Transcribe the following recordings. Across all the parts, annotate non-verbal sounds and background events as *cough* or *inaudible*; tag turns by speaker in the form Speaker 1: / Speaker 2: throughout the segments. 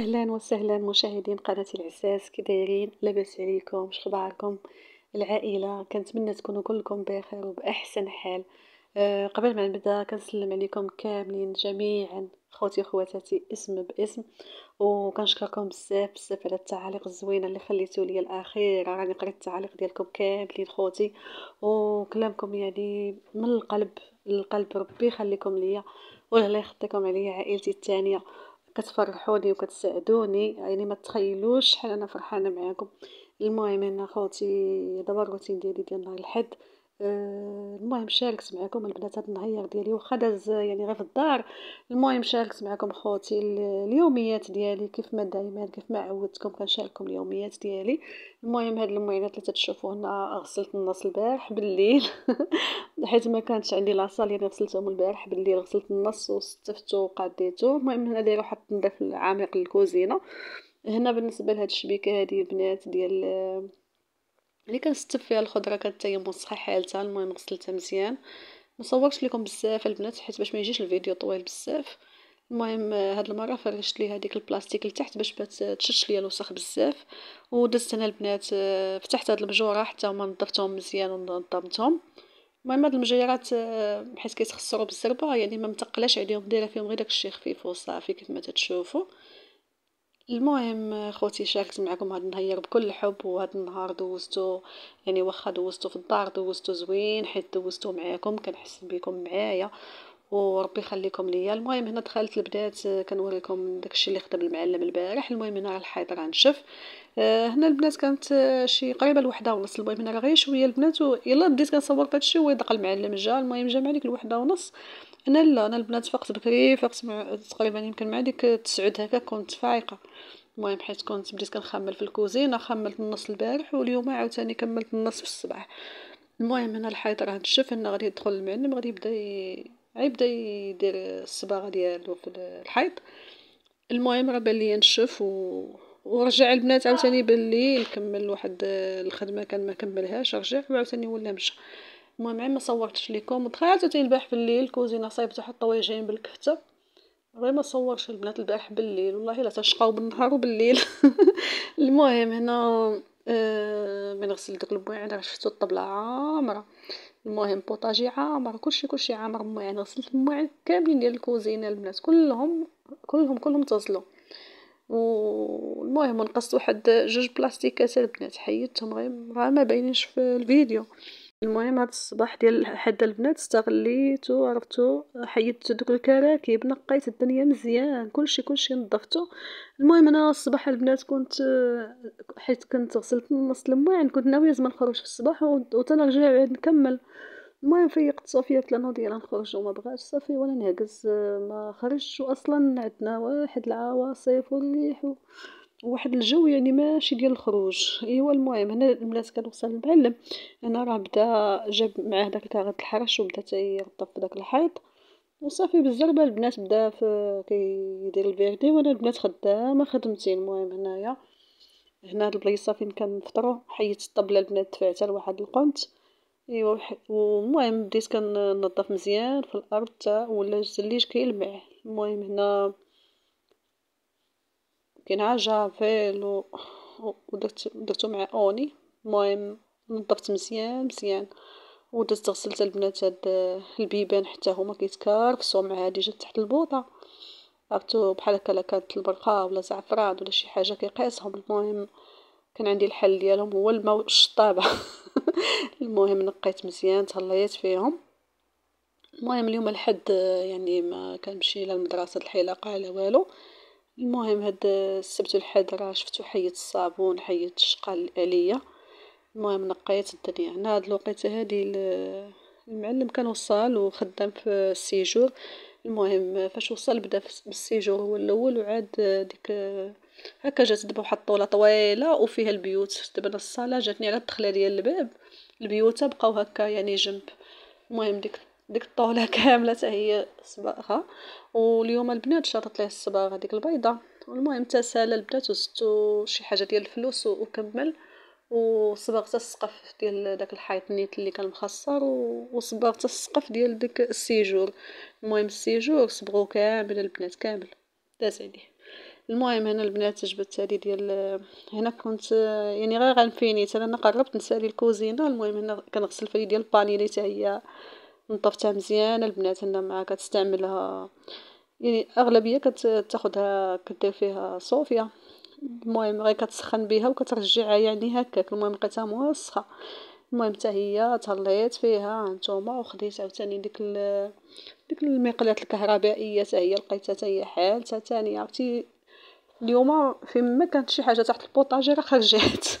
Speaker 1: اهلا وسهلا مشاهدين قناه العساس كي دايرين لاباس عليكم شخباركم العائله كنتمنى تكونوا كلكم بخير وباحسن حال أه قبل ما نبدا كنسلم عليكم كاملين جميعا خوتي وخواتاتي اسم باسم وكنشكركم بزاف بزاف على التعاليق الزوينه اللي خليتو لي الاخيره راني قريت التعاليق ديالكم كاملين خوتي وكلامكم يعني من القلب القلب ربي يخليكم ليا والله يخطيكم عليا عائلتي الثانيه كتفرحوني وكتساعدوني يعني ما تخيلوش شحال انا فرحانه معاكم المهم انا خوتي دابا الروتين ديالي ديال نهار الحد آه، المهم شاركت معكم البنات هاد النهار ديالي واخا داز يعني غير في الدار المهم شاركت معكم خوتي اليوميات ديالي كيف ما دائما كيف ما عودتكم كنشارككم اليوميات ديالي المهم هاد المعينات اللي تتشوفوا هنا غسلت النص البارح بالليل *laughs* حيت ما كانتش عندي لاصال يعني غسلتهم البارح بالليل غسلت النص وستفتو وقديتو المهم هنا دايره واحد التنظيف العميق للكوزينه هنا بالنسبه لهاد الشبيكه هادي البنات ديال ملي كنستف فيها الخضره كتايم وصحي حالتها المهم غسلتها مزيان مصورتش لكم بزاف البنات حيت باش ما يجيش الفيديو طويل بزاف المهم آه، هاد المره فرشت لي هذيك البلاستيك لتحت باش ما تشدش ليا الوسخ بزاف ودزت انا البنات آه، فتحت هاد المجوره حتى هما نظفتهم مزيان ونظمتهم المهم هاد المجيرات آه، حيت كيتخسروا بالزربه يعني ما متقلاش عليهم دايره فيهم غير داكشي خفيف وصافي كيف ما تتشوفوا المهم خوتي شاركت معكم هاد النهار بكل حب وهاد النهار دوزتو يعني واخا دوزتو في الدار دوزتو زوين حيت دوزتو معاكم كنحس بكم معايا وربي يخليكم ليا المهم هنا دخلت البنات كنوريكم داكشي اللي خدم المعلم البارح المهم هنا راه الحيط راه نشف آه، هنا البنات كانت آه، شي قريبه لوحده ونص المهم هنا غير شويه البنات و... يلا بديت كنصور فهادشي ويدق المعلم جا المهم جا ديك الوحده ونص انا لا انا البنات فقت بكري فقت مع تقريبا يمكن مع ديك تسعود هكا كنت فايقه المهم حيت كنت بديت كنخمل في الكوزينه خملت النص البارح واليوم عاوتاني كملت النص في الصباح المهم هنا الحيط راه نشف هنا غادي يدخل المعلم غادي يبدا غيبدا يدير الصباغه ديالو في الحيط المهم راه بان ليا نشف و ورجع البنات عاوتاني بان لي نكمل واحد الخدمه كان ما كملهاش رجع وعاوتاني ولا مشى المهم ما صورتش لكم تاني البارح في الليل كوزينه صايبته حط طواجين بالكفته غير ما صورش البنات البارح بالليل والله لا تشقاو بالنهار وبالليل *laughs* المهم هنا آه من غسل دوك البواعد راه شفتو الطبله عامره المهم بوطاجي عامر كلشي كلشي عامر المهم غسلت المواعن كاملين ديال الكوزينه البنات كلهم كلهم كلهم تغسلوا والمهم نقصت واحد جوج بلاستيكات البنات حيدتهم غير ما باينينش في الفيديو المهم هاد الصباح ديال حدا البنات استغليتو عرفتو حيدت دوك الكراكيب نقيت الدنيا مزيان كلشي كلشي نظفته المهم انا الصباح البنات كنت حيت كنت غسلت نص الماعن كنت ناويه زعما نخرج في الصباح وتنرجع عاد نكمل المهم فيقت صافيه قلت لها ديالها نخرج وما بغاش صافي وانا نهكز ما خرجتش واصلا عندنا واحد العواصف والريح واحد الجو يعني ماشي ديال الخروج ايوا المهم هنا ملات كنوصل المعلم هنا راه بدا جاب معاه داك تاغد الحرش وبدا تيغطى في داك الحيط وصافي بالزربه البنات بدا في كيدير الفيردي وانا البنات خدامه خدمتي المهم هنايا هنا هاد البلايصه فين كنفطروا حيت الطبله البنات دفعتها لواحد القنت ايوا المهم بديت كننظف مزيان في الارض حتى ولا الزليج كيلمع المهم هنا كاينها جافيل و ودرت درتو مع اوني المهم نظفت مزيان مزيان ودرت غسلت البنات هاد البيبان حتى هما كيتكرفسو مع هادي جات تحت البوطه عرفتو بحال هكا لا كانت البرقه ولا زعفران ولا شي حاجه كيقيسهم المهم كان عندي الحل ديالهم هو الماء والشطابه المهم نقيت مزيان تهليت فيهم المهم اليوم الحد يعني ما كنمشي للمدرسه الحلاقه على والو المهم هاد السبت والحد راه شفتو حيت الصابون حيت الشقال عليا المهم نقيت الدنيا هنا هاد الوقيته هادي المعلم كان وصل وخدام في السيجور المهم فاش وصل بدا بالسيجور هو الاول وعاد ديك هكا جات دابا واحد الطوله طويله وفيها البيوت دابا الصاله جاتني على الدخله ديال الباب البيوت بقاو هكا يعني جنب المهم ديك ديك الطاوله *laughs* كامله حتى هي صباغها واليوم البنات شاطت ليه الصباغه ديك البيضه المهم تسالى البنات وزدتو شي حاجه ديال الفلوس وكمل وصبغت السقف ديال داك الحيط نيت اللي كان مخسر وصبغت السقف ديال داك السيجور المهم السيجور صبغوه كامل البنات كامل داز عليه المهم هنا البنات جبت هادي ديال هنا كنت يعني غير غنفينيت انا قربت نسالي الكوزينه المهم هنا كنغسل فيه ديال اللي حتى هي نظفتها مزيانه البنات هنا معاها كتستعملها يعني اغلبيه كتاخذها كدير فيها صوفيا المهم غير كتسخن بها وكترجعها يعني هكاك المهم لقيتها موسخه المهم حتى هي تهليت فيها هانتوما وخديت عاوتاني ديك ديك المقلات الكهربائيه حتى هي لقيتها حتى هي حالتها ثاني عرفتي اليوم فين ما كانت شي حاجه تحت البوطاجي راه خرجت *laughs*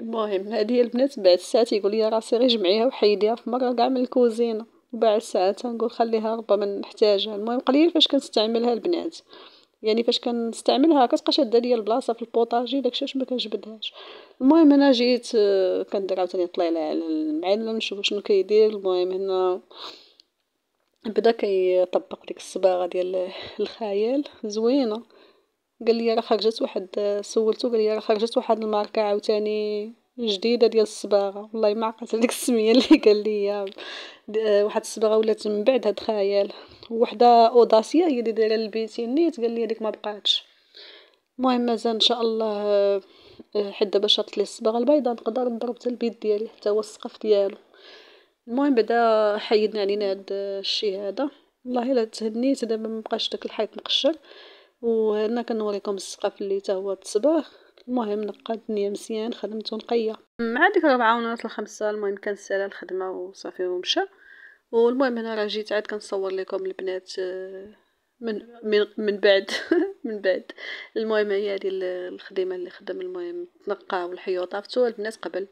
Speaker 1: المهم هذه البنات بعد ساعات يقول لي راسي غير جمعيها وحيديها في مره كاع من الكوزينه وبعد ساعات نقول خليها ربما نحتاجها المهم قليل فاش كنستعملها البنات يعني فاش كنستعملها كتبقى شاده ليا البلاصه في البوطاجي داكشي باش ما كنجبدهاش المهم انا جيت آه، كندير عاوتاني طليله على المعلم نشوف شنو كيدير المهم هنا بدا كيطبق ديك الصباغه ديال الخيال زوينه قال لي راه خرجت واحد سولته قال لي راه خرجت واحد الماركه عاوتاني جديده ديال الصباغه والله ما عقلت ديك السميه اللي *laughs* قال لي آه، واحد الصباغه ولات من بعد هاد خيال وحده اوداسيه هي اللي دايره البيت نيت قال لي هذيك ما بقاتش المهم مازال ان شاء الله آه، حد دابا شاطت لي الصباغه البيضاء نقدر نضرب حتى البيت ديالي حتى هو السقف ديالو المهم بعدا حيدنا علينا هاد الشيء هذا والله الا تهنيت دابا مبقاش داك الحيط مقشر وهنا كنوريكم السقف اللي حتى هو الصباح المهم نقاد الدنيا مزيان خدمته نقيه مع ديك ربعة ونص الخمسه المهم كان سالا الخدمه وصافي ومشى والمهم انا راه جيت عاد كنصور لكم البنات آه، من من, من بعد *laughs* من بعد المهم هي هذه الخدمه اللي خدم المهم تنقى والحيوط عرفتوا البنات قبل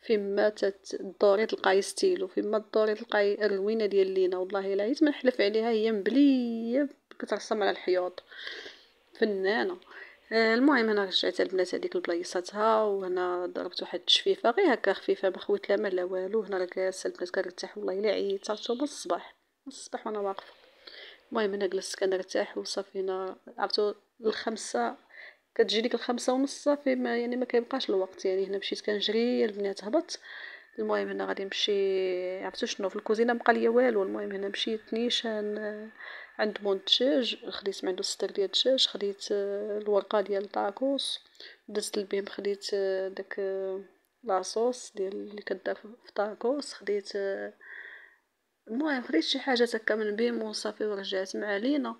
Speaker 1: فيما تدوري تلقاي ستيلو فيما تدوري تلقاي الروينه ديال لينا والله لا ما نحلف عليها هي مبليه كترسم على الحيوط فنانه آه، المهم انا رجعت البنات هذيك لبلايصاتها وهنا ضربت واحد التجفيفه غير هكا خفيفه ما خويت لا ما لا والو هنا راه جالسه البنات كنرتاح والله الا عييت حتى من الصباح من الصباح وانا واقفه المهم انا جلست كنرتاح وصافي هنا عرفتو الخمسة كتجي ديك الخمسة ونص صافي ما يعني ما كيبقاش الوقت يعني هنا مشيت كنجري البنات هبطت المهم هنا غادي نمشي عرفتو شنو في الكوزينه بقى ليا والو المهم هنا مشيت نيشان عند مون خديت من عندو ستر ديال الدجاج خديت آه، الورقه ديال الطاكوس درت البيم خديت آه، داك آه، لاصوص ديال اللي كدار في الطاكوس خديت المهم خديت شي حاجه هكا من بيم وصافي ورجعت مع لينا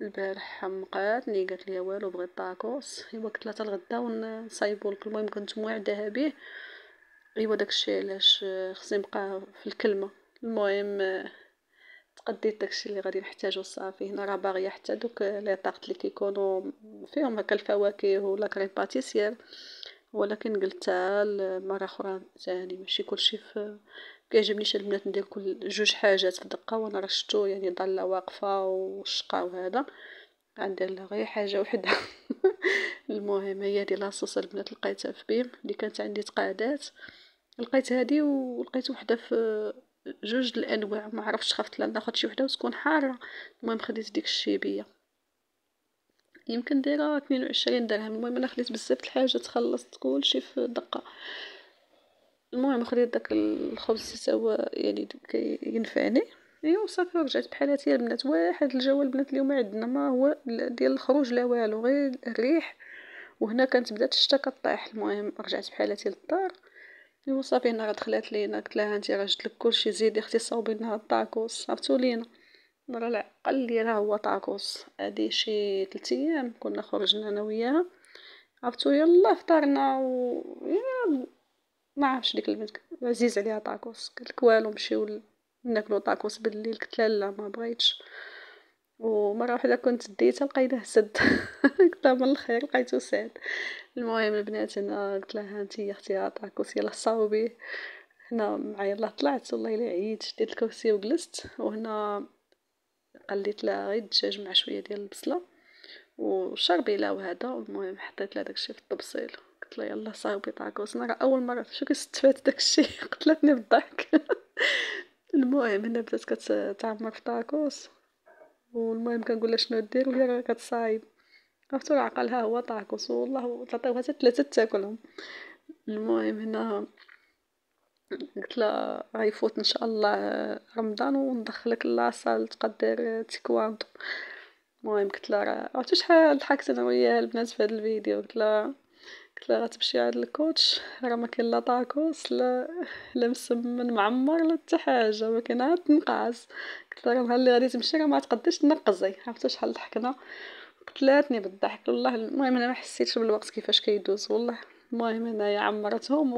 Speaker 1: البارح حمقاتني قالت لي والو بغيت طاكوس ايوا كنت لها الغدا ونصايبو لك المهم كنت موعده به ايوا داكشي علاش آه، خصني نبقى في الكلمه المهم آه، تقديت داكشي اللي غادي نحتاجو صافي هنا راه باغيه حتى دوك آه، لي طاقت اللي كيكونوا فيهم هكا الفواكه ولا كريم باتيسير ولكن قلتها مره اخرى ثاني ماشي كلشي في كيعجبنيش البنات ندير كل جوج حاجات في دقه وانا راه شتو يعني ضاله واقفه والشقا وهذا عندي غير حاجه وحده *laughs* المهم هي دي لاصوص البنات لقيتها في بيم اللي كانت عندي تقادات لقيت هذه ولقيت وحده في جوج الانواع ما عرفتش خفت لا ناخذ شي وحده وتكون حاره المهم خديت ديك الشيبيه يمكن دايره 22 درهم المهم انا خديت بزاف الحاجات خلصت كلشي في دقه المهم خديت داك الخبز سوا يعني ينفعني ايوا وصافي رجعت بحال هاتي البنات واحد الجو البنات اليوم عندنا ما هو ديال الخروج لا والو غير الريح وهنا كانت بدات الشتا كطيح المهم رجعت بحال هاتي للدار ايوا صافي النهار دخلات لينا قلت لها انت راه جبت لك كلشي زيدي اختي صاوبي لنا الطاكوس صاوبتو لينا نرى العقل راه هو طاكوس هادي شي 3 ايام كنا خرجنا انا وياها عرفتو يلا فطرنا و ما عرفش ديك البنت عزيز عليها طاكوس قالت لك والو نمشيو ناكلو طاكوس بالليل قلت لها لا ما بغيتش ومره واحده كنت ديتها لقيته سد *laughs* قلت من الخير لقيته ساد المهم البنات انا قلت لها انتي يا اختي عطاكوس صاوبي هنا معايا الله طلعت والله الا عييت شديت الكرسي وجلست وهنا قليت لها غير الدجاج مع شويه ديال البصله وشربيله وهذا المهم حطيت لها داكشي في الطبسيل قلت لها يلا صاوبي طاكوس انا راه اول مره شو كستفات داكشي *laughs* قتلتني بالضحك *laughs* المهم هنا بدات كتعمر في طاكوس والمهم كنقول لها شنو دير وهي كتصايب عرفتو عقلها هو طاكوس والله تعطيوها حتى ثلاثه تاكلهم المهم هنا قلت لها غيفوت ان شاء الله رمضان وندخلك لاصال تقدر دير تيكواندو المهم قلت لها عرفتو شحال ضحكت انا وياها البنات في هذا الفيديو قلت لها قلت لها غتمشي عند الكوتش راه ما كاين لا طاكوس لا لا مسمن معمر لا حتى حاجه ما كاين عاد تنقاس قلت لها راه اللي غادي تمشي راه ما تقدرش تنقزي عرفتي شحال ضحكنا قتلاتني بالضحك والله المهم انا ما حسيتش بالوقت كيفاش كيدوز والله المهم هنايا عمرتهم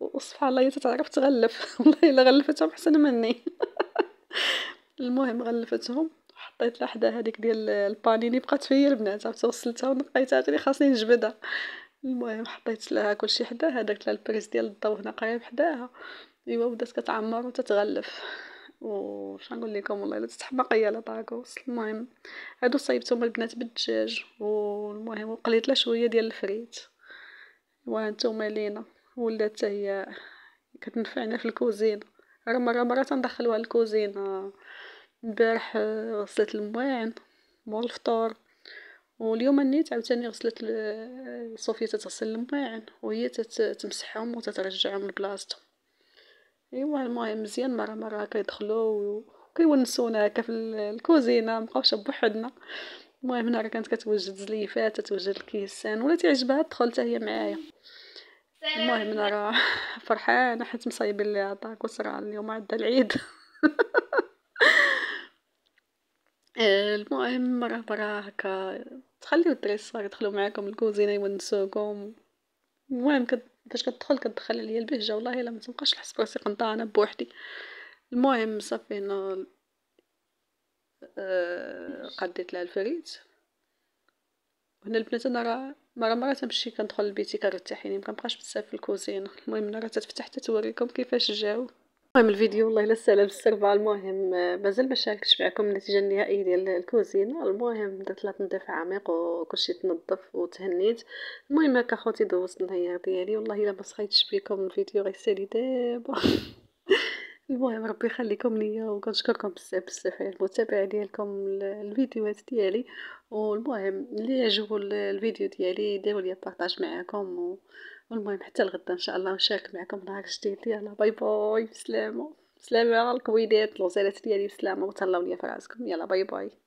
Speaker 1: وسبحان الله هي تتعرف تغلف *laughs* والله الا غلفتهم احسن مني *laughs* المهم غلفتهم حطيت لحدة هذيك ديال البانيني بقات فيا البنات عرفت وصلتها ونقيتها غير خاصني نجبدها المهم حطيت لها كلشي حداها لا البريس ديال الضو هنا قريب حداها ايوا بدات كتعمر وتتغلف وش نقول لكم والله الا تستحمق هي لا المهم هادو صايبتهم البنات بالدجاج والمهم وقليت لها شويه ديال الفريت وانتم لينا ولات هي كتنفعنا في الكوزينه راه مره مره تندخلوها الكوزينه البارح غسلت آه، المواعن مول الفطور واليوم نيت عاوتاني غسلت صوفيا تتغسل الماعن وهي تمسحهم وتترجعهم لبلاصتهم ايوا المهم مزيان مره مره كيدخلوا وكيونسونا هكا في الكوزينه مابقاوش بوحدنا المهم نهار كانت كتوجد زليفات تتوجد الكيسان ولا تعجبها تدخل حتى هي معايا المهم هنا راه *laughs* فرحانه حيت مصايبين ليها داك وصرا اليوم عندها العيد *laughs* آه، المهم مرة مرة هكا تخليو الصغار يدخلو معاكم الكوزينة يونسوكم المهم كت... فاش كتدخل كتدخل عليا البهجة والله الا متنبقاش نحس براسي قنطانة بوحدي المهم صافي انا آه، قديت لها الفريت هنا البنات انا راه مره مره تمشي كندخل لبيتي كنرتاح يعني مكنبقاش بزاف في الكوزينه المهم انا راه تتفتح تتوريكم كيفاش جاو المهم الفيديو والله لسه لبس سربع المهم مازال ما شاركتش معكم النتيجه النهائيه ديال الكوزينه المهم درت لها تنظيف عميق وكلشي تنظف وتهنيت المهم هكا خوتي دوزت النهار ديالي والله الا ما سخيتش بكم الفيديو غيسالي دابا *laughs* المهم ربي يخليكم ليا وكنشكركم بزاف بزاف على المتابعه ديالكم الفيديوهات ديالي والمهم اللي عجبو الفيديو ديالي ديروا لي بارطاج معاكم و... والمهم حتى الغدا ان شاء الله نشارك معكم نهار جديد يلا باي باي بسلامه بسلامه الكويدات لوزيلات ديالي بسلامه وتهلاو ليا في راسكم يلا باي باي